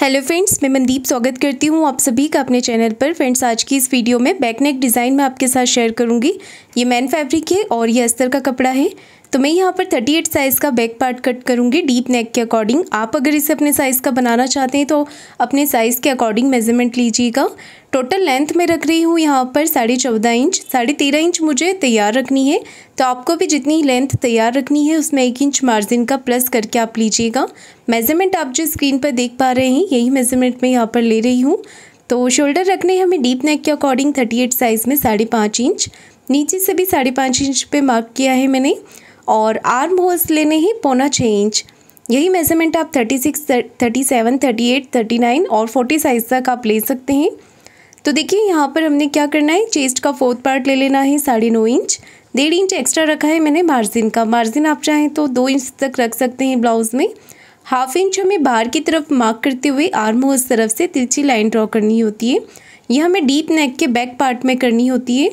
hello friends मैं मनदीप स्वागत करती हूँ आप सभी का अपने चैनल पर फ्रेंड्स आज की इस वीडियो में बैक नेक डिज़ाइन मैं आपके साथ शेयर करूँगी ये मैन फैब्रिक है और ये अस्तर का कपड़ा है तो मैं यहाँ पर 38 साइज़ का बैक पार्ट कट करूँगी डीप नेक के अकॉर्डिंग आप अगर इसे अपने साइज़ का बनाना चाहते हैं तो अपने साइज़ के अकॉर्डिंग मेजरमेंट लीजिएगा टोटल लेंथ में रख रही हूँ यहाँ पर साढ़े चौदह इंच साढ़े तेरह इंच मुझे तैयार रखनी है तो आपको भी जितनी लेंथ तैयार रखनी है उसमें एक इंच मार्जिन का प्लस करके आप लीजिएगा मेज़रमेंट आप जो स्क्रीन पर देख पा रहे हैं यही मेज़रमेंट मैं यहाँ पर ले रही हूँ तो शोल्डर रखने हमें डीप नेक के अकॉर्डिंग थर्टी एट साइज़ में साढ़े पाँच इंच नीचे से भी साढ़े पाँच इंच पे मार्क किया है मैंने और आर्म होल्स लेने हैं पौना छः इंच यही मेजरमेंट आप thirty six thirty seven thirty eight thirty nine और फोर्टी साइज़ तक आप ले सकते हैं तो देखिए यहाँ पर हमने क्या करना है चेस्ट का फोर्थ पार्ट ले लेना है साढ़े नौ इंच डेढ़ इंच एक्स्ट्रा रखा है मैंने मार्जिन का मार्जिन आप चाहें तो दो इंच तक रख सकते हैं ब्लाउज़ में हाफ इंच हमें बाहर की तरफ मार्क करते हुए आर्म उस तरफ से तिरछी लाइन ड्रॉ करनी होती है यह हमें डीप नेक के बैक पार्ट में करनी होती है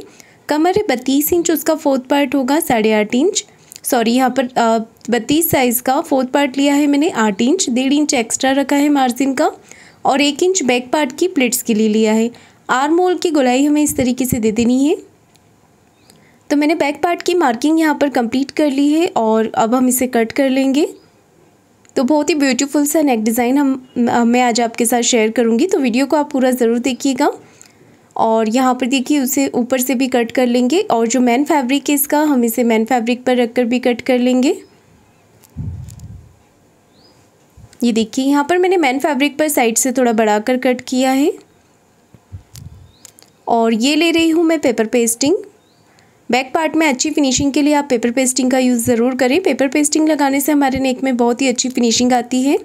कमर है बत्तीस इंच उसका फोर्थ पार्ट होगा साढ़े आठ इंच सॉरी यहाँ पर बत्तीस साइज़ का फोर्थ पार्ट लिया है मैंने आठ इंच डेढ़ इंच एक्स्ट्रा रखा है मार्जिन का और एक इंच बैक पार्ट की प्लेट्स के लिए लिया है आर्म होल की गोलाई हमें इस तरीके से दे देनी है तो मैंने बैक पार्ट की मार्किंग यहाँ पर कंप्लीट कर ली है और अब हम इसे कट कर लेंगे तो बहुत ही ब्यूटीफुल सा नेक डिज़ाइन हम मैं आज आपके साथ शेयर करूँगी तो वीडियो को आप पूरा ज़रूर देखिएगा और यहाँ पर देखिए उसे ऊपर से भी कट कर लेंगे और जो मैन फैब्रिक है इसका हम इसे मैन फैब्रिक पर रख कर भी कट कर लेंगे ये देखिए यहाँ पर मैंने मैन फैब्रिक पर साइड से थोड़ा बढ़ा कर कट किया है और ये ले रही हूँ मैं पेपर पेस्टिंग बैक पार्ट में अच्छी फिनिशिंग के लिए आप पेपर पेस्टिंग का यूज़ ज़रूर करें पेपर पेस्टिंग लगाने से हमारे नेक में बहुत ही अच्छी फिनिशिंग आती है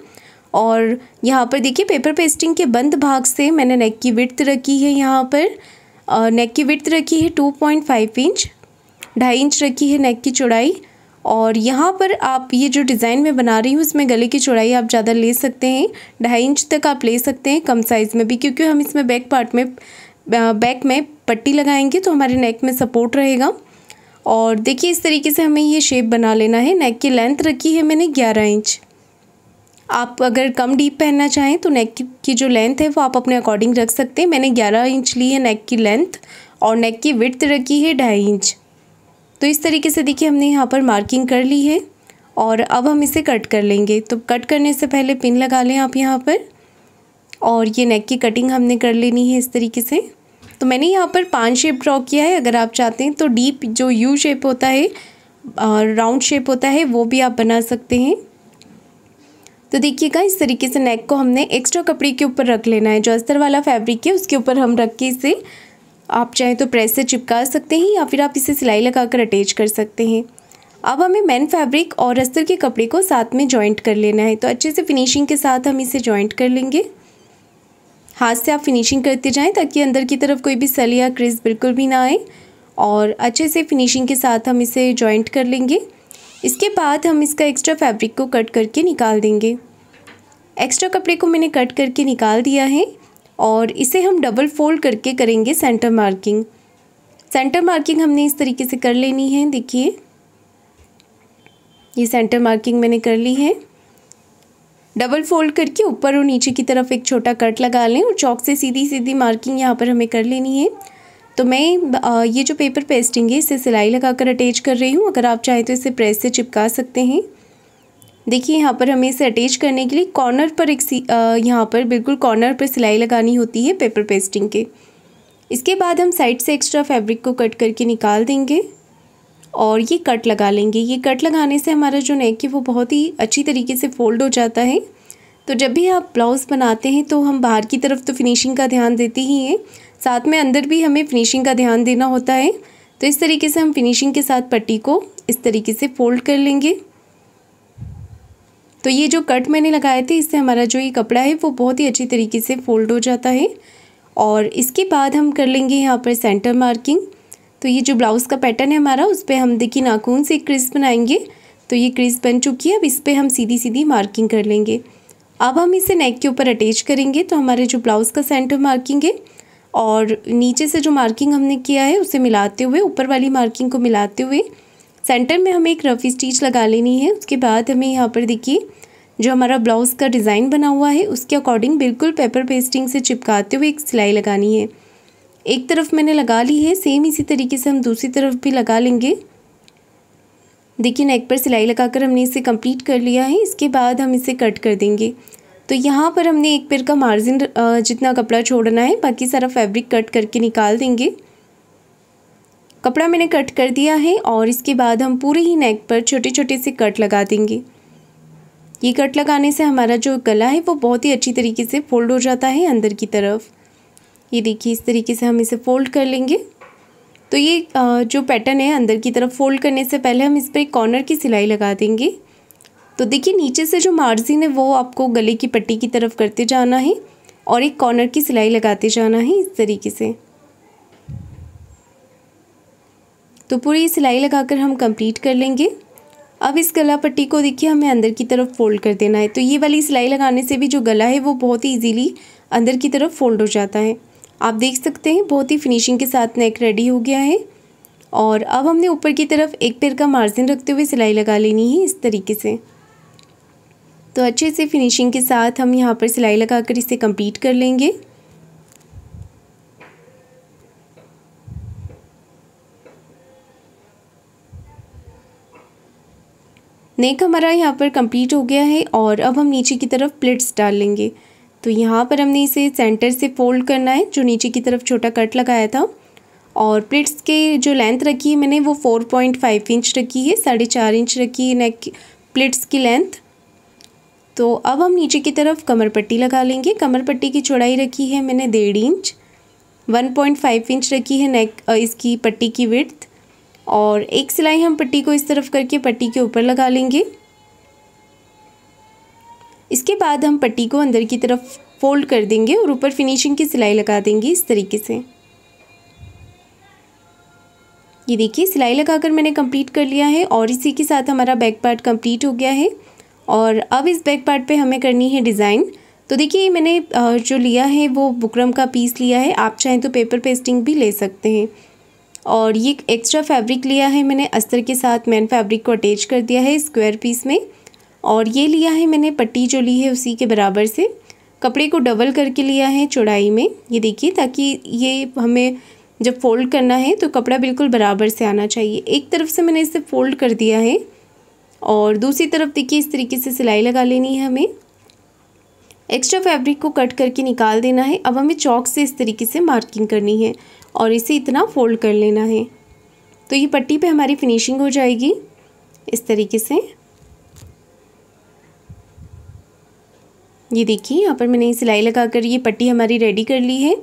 और यहाँ पर देखिए पेपर पेस्टिंग के बंद भाग से मैंने नेक की विर्थ रखी है यहाँ पर और नेक की विर्थ रखी है टू पॉइंट फाइव इंच ढाई इंच रखी है नेक की चौड़ाई और यहाँ पर आप ये जो डिज़ाइन मैं बना रही हूँ इसमें गले की चौड़ाई आप ज़्यादा ले सकते हैं ढाई इंच तक आप ले सकते हैं कम साइज़ में भी क्योंकि हम इसमें बैक पार्ट में बैक में पट्टी लगाएंगे तो हमारे नेक में सपोर्ट रहेगा और देखिए इस तरीके से हमें ये शेप बना लेना है नेक की लेंथ रखी है मैंने ग्यारह इंच आप अगर कम डीप पहनना चाहें तो नेक की जो लेंथ है वो आप अपने अकॉर्डिंग रख सकते हैं मैंने ग्यारह इंच ली है नेक की लेंथ और नेक की विड्थ रखी है ढाई इंच तो इस तरीके से देखिए हमने यहाँ पर मार्किंग कर ली है और अब हम इसे कट कर लेंगे तो कट करने से पहले पिन लगा लें आप यहाँ पर और ये नेक की कटिंग हमने कर लेनी है इस तरीके से तो मैंने यहाँ पर पान शेप ड्रॉ किया है अगर आप चाहते हैं तो डीप जो यू शेप होता है राउंड शेप होता है वो भी आप बना सकते हैं तो देखिएगा इस तरीके से नेक को हमने एक्स्ट्रा कपड़े के ऊपर रख लेना है जो अस्तर वाला फैब्रिक है उसके ऊपर हम रख के इसे आप चाहें तो प्रेस से चिपका सकते हैं या फिर आप इसे सिलाई लगाकर अटैच कर सकते हैं अब हमें मैन फैब्रिक और अस्तर के कपड़े को साथ में जॉइंट कर लेना है तो अच्छे से फिनिशिंग के साथ हम इसे जॉइंट कर लेंगे हाथ से आप फिनिशिंग करते जाएं ताकि अंदर की तरफ कोई भी सल या क्रिस बिल्कुल भी ना आए और अच्छे से फिनिशिंग के साथ हम इसे जॉइंट कर लेंगे इसके बाद हम इसका एक्स्ट्रा फैब्रिक को कट करके निकाल देंगे एक्स्ट्रा कपड़े को मैंने कट करके निकाल दिया है और इसे हम डबल फोल्ड करके करेंगे सेंटर मार्किंग सेंटर मार्किंग हमने इस तरीके से कर लेनी है देखिए ये सेंटर मार्किंग मैंने कर ली है डबल फोल्ड करके ऊपर और नीचे की तरफ एक छोटा कट लगा लें और चौक से सीधी सीधी मार्किंग यहाँ पर हमें कर लेनी है तो मैं ये जो पेपर पेस्टिंग है इसे सिलाई लगाकर अटैच कर रही हूँ अगर आप चाहें तो इसे प्रेस से चिपका सकते हैं देखिए यहाँ पर हमें इसे अटैच करने के लिए कॉर्नर पर एक सी यहाँ पर बिल्कुल कॉर्नर पर सिलाई लगानी होती है पेपर पेस्टिंग के इसके बाद हम साइड से एक्स्ट्रा फैब्रिक को कट करके निकाल देंगे और ये कट लगा लेंगे ये कट लगाने से हमारा जो नेक है वो बहुत ही अच्छी तरीके से फोल्ड हो जाता है तो जब भी आप ब्लाउज़ बनाते हैं तो हम बाहर की तरफ तो फिनिशिंग का ध्यान देते ही हैं साथ में अंदर भी हमें फिनिशिंग का ध्यान देना होता है तो इस तरीके से हम फिनिशिंग के साथ पट्टी को इस तरीके से फोल्ड कर लेंगे तो ये जो कट मैंने लगाए थे इससे हमारा जो ये कपड़ा है वो बहुत ही अच्छी तरीके से फोल्ड हो जाता है और इसके बाद हम कर लेंगे यहाँ पर सेंटर मार्किंग तो ये जो ब्लाउज़ का पैटर्न है हमारा उस पर हम देखिए नाखून से क्रिस बनाएंगे तो ये क्रिस बन चुकी है अब इस पर हम सीधी सीधी मार्किंग कर लेंगे अब हम इसे नेक के ऊपर अटैच करेंगे तो हमारे जो ब्लाउज़ का सेंटर मार्किंग है और नीचे से जो मार्किंग हमने किया है उसे मिलाते हुए ऊपर वाली मार्किंग को मिलाते हुए सेंटर में हमें एक रफ़ स्टिच लगा लेनी है उसके बाद हमें यहाँ पर देखिए जो हमारा ब्लाउज़ का डिज़ाइन बना हुआ है उसके अकॉर्डिंग बिल्कुल पेपर पेस्टिंग से चिपकाते हुए एक सिलाई लगानी है एक तरफ मैंने लगा ली है सेम इसी तरीके से हम दूसरी तरफ भी लगा लेंगे देखिए नेक पर सिलाई लगाकर हमने इसे कंप्लीट कर लिया है इसके बाद हम इसे कट कर देंगे तो यहाँ पर हमने एक पैर का मार्जिन जितना कपड़ा छोड़ना है बाकी सारा फैब्रिक कट करके निकाल देंगे कपड़ा मैंने कट कर दिया है और इसके बाद हम पूरे ही नेक पर छोटे छोटे से कट लगा देंगे ये कट लगाने से हमारा जो गला है वो बहुत ही अच्छी तरीके से फोल्ड हो जाता है अंदर की तरफ ये देखिए इस तरीके से हम इसे फोल्ड कर लेंगे तो ये जो पैटर्न है अंदर की तरफ फोल्ड करने से पहले हम इस पर एक कॉर्नर की सिलाई लगा देंगे तो देखिए नीचे से जो मार्जिन है वो आपको गले की पट्टी की तरफ करते जाना है और एक कॉर्नर की सिलाई लगाते जाना है इस तरीके से तो पूरी सिलाई लगाकर हम कंप्लीट कर लेंगे अब इस गला पट्टी को देखिए हमें अंदर की तरफ फोल्ड कर देना है तो ये वाली सिलाई लगाने से भी जो गला है वो बहुत ही ईजीली अंदर की तरफ फोल्ड हो जाता है आप देख सकते हैं बहुत ही फिनिशिंग के साथ नेक रेडी हो गया है और अब हमने ऊपर की तरफ एक पैर का मार्जिन रखते हुए सिलाई लगा लेनी है इस तरीके से तो अच्छे से फिनिशिंग के साथ हम यहाँ पर सिलाई लगाकर इसे कंप्लीट कर लेंगे नेक हमारा यहाँ पर कंप्लीट हो गया है और अब हम नीचे की तरफ प्लेट्स डाल लेंगे तो यहाँ पर हमने इसे सेंटर से फोल्ड करना है जो नीचे की तरफ छोटा कट लगाया था और प्लेट्स के जो लेंथ रखी है मैंने वो फोर पॉइंट फाइव इंच रखी है साढ़े चार इंच रखी है नेक प्लेट्स की लेंथ तो अब हम नीचे की तरफ कमर पट्टी लगा लेंगे कमर पट्टी की चौड़ाई रखी है मैंने डेढ़ inch one point five inch रखी है नेक इसकी पट्टी की विर्थ और एक सिलाई हम पट्टी को इस तरफ करके पट्टी के ऊपर लगा लेंगे इसके बाद हम पट्टी को अंदर की तरफ फोल्ड कर देंगे और ऊपर फिनिशिंग की सिलाई लगा देंगे इस तरीके से ये देखिए सिलाई लगाकर मैंने कंप्लीट कर लिया है और इसी के साथ हमारा बैक पार्ट कंप्लीट हो गया है और अब इस बैक पार्ट पे हमें करनी है डिज़ाइन तो देखिए मैंने जो लिया है वो बुकरम का पीस लिया है आप चाहें तो पेपर पेस्टिंग भी ले सकते हैं और ये एक्स्ट्रा फैब्रिक लिया है मैंने अस्तर के साथ मैन फैब्रिक को अटैच कर दिया है स्क्वायर पीस में और ये लिया है मैंने पट्टी जो ली है उसी के बराबर से कपड़े को डबल करके लिया है चौड़ाई में ये देखिए ताकि ये हमें जब फोल्ड करना है तो कपड़ा बिल्कुल बराबर से आना चाहिए एक तरफ से मैंने इसे फोल्ड कर दिया है और दूसरी तरफ देखिए इस तरीके से सिलाई लगा लेनी है हमें एक्स्ट्रा फैब्रिक को कट करके निकाल देना है अब हमें चौक से इस तरीके से मार्किंग करनी है और इसे इतना फोल्ड कर लेना है तो ये पट्टी पे हमारी फिनिशिंग हो जाएगी इस तरीके से ये देखिए यहाँ पर मैंने सिलाई लगा कर ये पट्टी हमारी रेडी कर ली है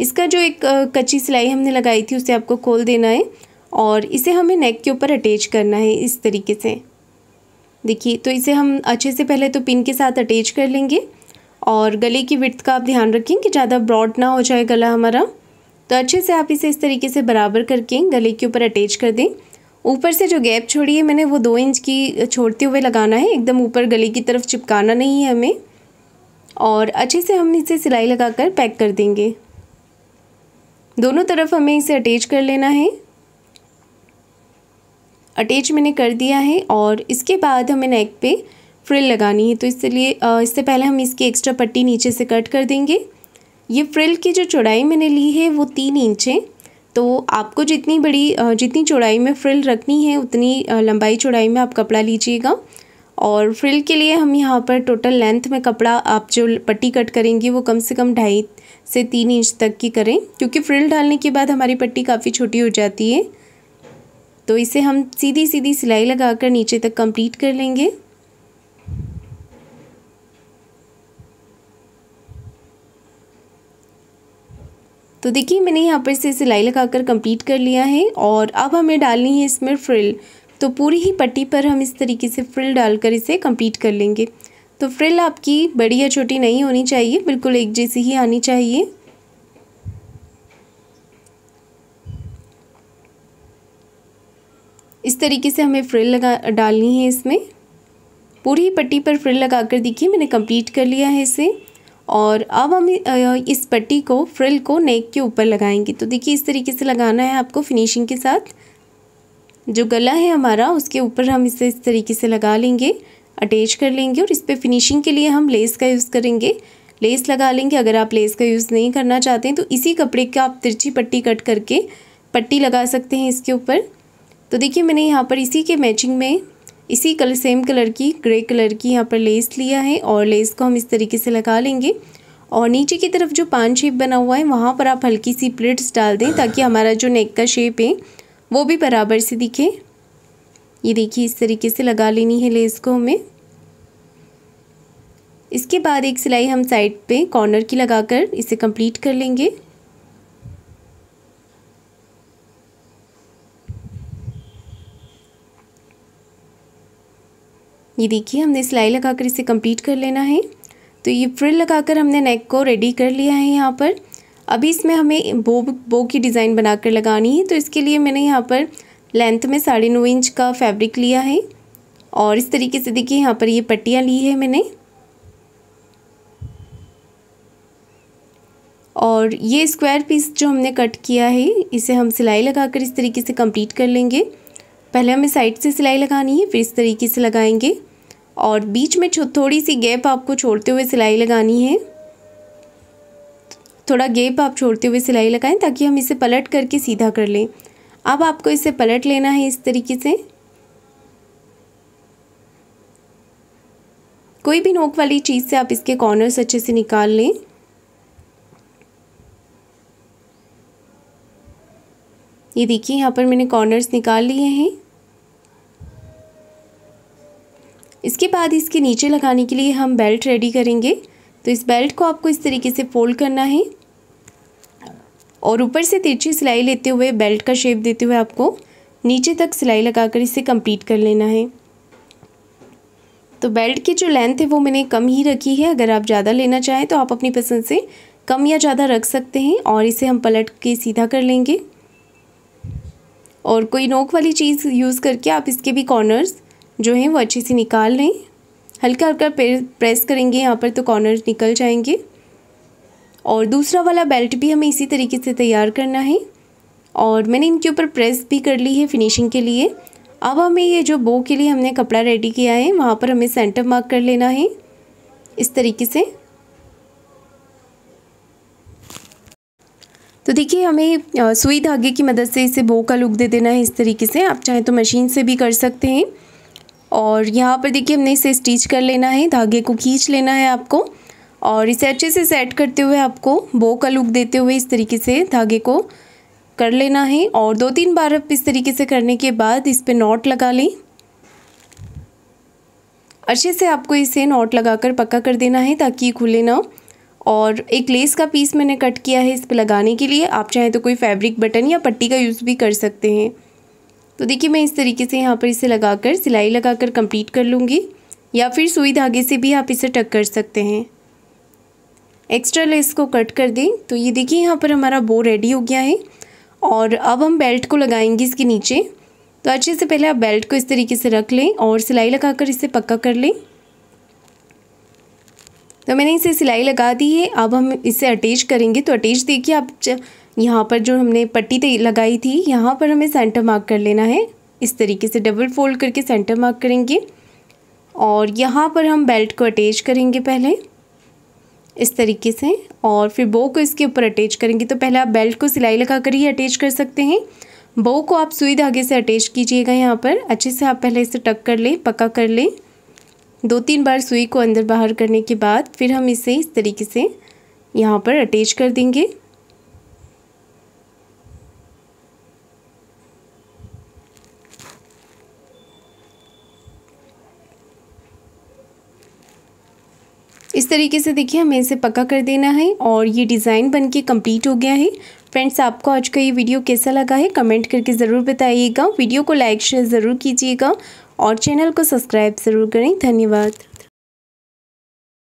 इसका जो एक कच्ची सिलाई हमने लगाई थी उसे आपको खोल देना है और इसे हमें नेक के ऊपर अटैच करना है इस तरीके से देखिए तो इसे हम अच्छे से पहले तो पिन के साथ अटैच कर लेंगे और गले की विर्थ का आप ध्यान रखें कि ज़्यादा ब्रॉड ना हो जाए गला हमारा तो अच्छे से आप इसे इस तरीके से बराबर करके गले के ऊपर अटैच कर दें ऊपर से जो गैप छोड़ी है मैंने वो दो इंच की छोड़ते हुए लगाना है एकदम ऊपर गले की तरफ चिपकाना नहीं है हमें और अच्छे से हम इसे सिलाई लगाकर पैक कर देंगे दोनों तरफ हमें इसे अटैच कर लेना है अटैच मैंने कर दिया है और इसके बाद हमें नेक पे फ्रिल लगानी है तो इसलिए इससे पहले हम इसकी एक्स्ट्रा पट्टी नीचे से कट कर देंगे ये फ्रिल की जो चौड़ाई मैंने ली है वो तीन इंच है तो आपको जितनी बड़ी जितनी चौड़ाई में फ्रिल रखनी है उतनी लंबाई चौड़ाई में आप कपड़ा लीजिएगा और फ्रिल के लिए हम यहाँ पर टोटल लेंथ में कपड़ा आप जो पट्टी कट करेंगी वो कम से कम ढाई से तीन इंच तक की करें क्योंकि फ्रिल डालने के बाद हमारी पट्टी काफ़ी छोटी हो जाती है तो इसे हम सीधी सीधी सिलाई लगाकर नीचे तक कंप्लीट कर लेंगे तो देखिए मैंने यहाँ पर से सिलाई लगाकर कंप्लीट कर लिया है और अब हमें डालनी है इसमें फ्रिल तो पूरी ही पट्टी पर हम इस तरीके से फ्रिल डालकर इसे कंप्लीट कर लेंगे तो फ्रिल आपकी बड़ी या छोटी नहीं होनी चाहिए बिल्कुल एक जैसी ही आनी चाहिए इस तरीके से हमें फ्रिल लगा डालनी है इसमें पूरी ही पट्टी पर फ्रिल लगाकर देखिए मैंने कंप्लीट कर लिया है इसे और अब हम इस पट्टी को फ्रिल को नेक के ऊपर लगाएंगे तो देखिए इस तरीके से लगाना है आपको फिनिशिंग के साथ जो गला है हमारा उसके ऊपर हम इसे इस तरीके से लगा लेंगे अटैच कर लेंगे और इस पर फिनिशिंग के लिए हम लेस का यूज़ करेंगे लेस लगा लेंगे अगर आप लेस का यूज़ नहीं करना चाहते हैं तो इसी कपड़े का आप तिरछी पट्टी कट करके पट्टी लगा सकते हैं इसके ऊपर तो देखिए मैंने यहाँ पर इसी के मैचिंग में इसी कलर सेम कलर की ग्रे कलर की यहाँ पर लेस लिया है और लेस को हम इस तरीके से लगा लेंगे और नीचे की तरफ जो पान शेप बना हुआ है वहाँ पर आप हल्की सी प्लेट्स डाल दें ताकि हमारा जो नेक का शेप है वो भी बराबर से दिखे ये देखिए इस तरीके से लगा लेनी है लेस को हमें इसके बाद एक सिलाई हम साइड पे कॉर्नर की लगाकर इसे कंप्लीट कर लेंगे ये देखिए हमने सिलाई लगाकर इसे कंप्लीट कर लेना है तो ये फ्रिल लगाकर हमने नेक को रेडी कर लिया है यहाँ पर अभी इसमें हमें बो बो की डिज़ाइन बनाकर लगानी है तो इसके लिए मैंने यहाँ पर लेंथ में साढ़े नौ इंच का फैब्रिक लिया है और इस तरीके से देखिए यहाँ पर ये पट्टियाँ ली है मैंने और ये स्क्वायर पीस जो हमने कट किया है इसे हम सिलाई लगाकर इस तरीके से कंप्लीट कर लेंगे पहले हमें साइड से सिलाई लगानी है फिर इस तरीके से लगाएंगे और बीच में थोड़ी सी गैप आपको छोड़ते हुए सिलाई लगानी है थोड़ा गेप आप छोड़ते हुए सिलाई लगाएं ताकि हम इसे पलट करके सीधा कर लें अब आपको इसे पलट लेना है इस तरीके से कोई भी नोक वाली चीज़ से आप इसके कॉर्नर्स अच्छे से निकाल लें ये देखिए यहाँ पर मैंने कॉर्नर्स निकाल लिए हैं इसके बाद इसके नीचे लगाने के लिए हम बेल्ट रेडी करेंगे तो इस बेल्ट को आपको इस तरीके से फोल्ड करना है और ऊपर से तिरछी सिलाई लेते हुए बेल्ट का शेप देते हुए आपको नीचे तक सिलाई लगाकर इसे कंप्लीट कर लेना है तो बेल्ट की जो लेंथ है वो मैंने कम ही रखी है अगर आप ज़्यादा लेना चाहें तो आप अपनी पसंद से कम या ज़्यादा रख सकते हैं और इसे हम पलट के सीधा कर लेंगे और कोई नोक वाली चीज़ यूज़ करके आप इसके भी कॉर्नर्स जो हैं वो अच्छे से निकाल लें हल्का हल्का प्रेस करेंगे यहाँ पर तो कॉर्नर निकल जाएंगे और दूसरा वाला बेल्ट भी हमें इसी तरीके से तैयार करना है और मैंने इनके ऊपर प्रेस भी कर ली है फिनिशिंग के लिए अब हमें ये जो बो के लिए हमने कपड़ा रेडी किया है वहाँ पर हमें सेंटर मार्क कर लेना है इस तरीके से तो देखिए हमें सुई धागे की मदद से इसे बो का लुक दे देना है इस तरीके से आप चाहें तो मशीन से भी कर सकते हैं और यहाँ पर देखिए हमने इसे स्टिच कर लेना है धागे को खींच लेना है आपको और इसे अच्छे से सेट करते हुए आपको बो का लुक देते हुए इस तरीके से धागे को कर लेना है और दो तीन बार आप इस तरीके से करने के बाद इस पर नॉट लगा लें अच्छे से आपको इसे नॉट लगाकर पक्का कर देना है ताकि खुले ना और एक लेस का पीस मैंने कट किया है इस पर लगाने के लिए आप चाहें तो कोई फैब्रिक बटन या पट्टी का यूज़ भी कर सकते हैं तो देखिए मैं इस तरीके से यहाँ पर इसे लगाकर सिलाई लगाकर कंप्लीट कर लूँगी या फिर सुई धागे से भी आप इसे टक कर सकते हैं एक्स्ट्रा लेस को कट कर दें तो ये देखिए यहाँ पर हमारा बो रेडी हो गया है और अब हम बेल्ट को लगाएंगे इसके नीचे तो अच्छे से पहले आप बेल्ट को इस तरीके से रख लें और सिलाई लगाकर इसे पक्का कर लें तो मैंने इसे सिलाई लगा दी है अब हम इसे अटैच करेंगे तो अटैच देखिए आप यहाँ पर जो हमने पट्टी लगाई थी यहाँ पर हमें सेंटर मार्क कर लेना है इस तरीके से डबल फोल्ड करके सेंटर मार्क करेंगे और यहाँ पर हम बेल्ट को अटैच करेंगे पहले इस तरीके से और फिर बो को इसके ऊपर अटैच करेंगे तो पहले आप बेल्ट को सिलाई लगा कर ही अटैच कर सकते हैं बो को आप सुई धागे से अटैच कीजिएगा यहाँ पर अच्छे से आप पहले इसे टक कर लें पक्का कर लें दो तीन बार सुई को अंदर बाहर करने के बाद फिर हम इसे इस तरीके से यहाँ पर अटैच कर देंगे इस तरीके से देखिए हमें इसे पक्का कर देना है और ये डिज़ाइन बन के कम्प्लीट हो गया है फ्रेंड्स आपको आज का ये वीडियो कैसा लगा है कमेंट करके ज़रूर बताइएगा वीडियो को लाइक शेयर ज़रूर कीजिएगा और चैनल को सब्सक्राइब ज़रूर करें धन्यवाद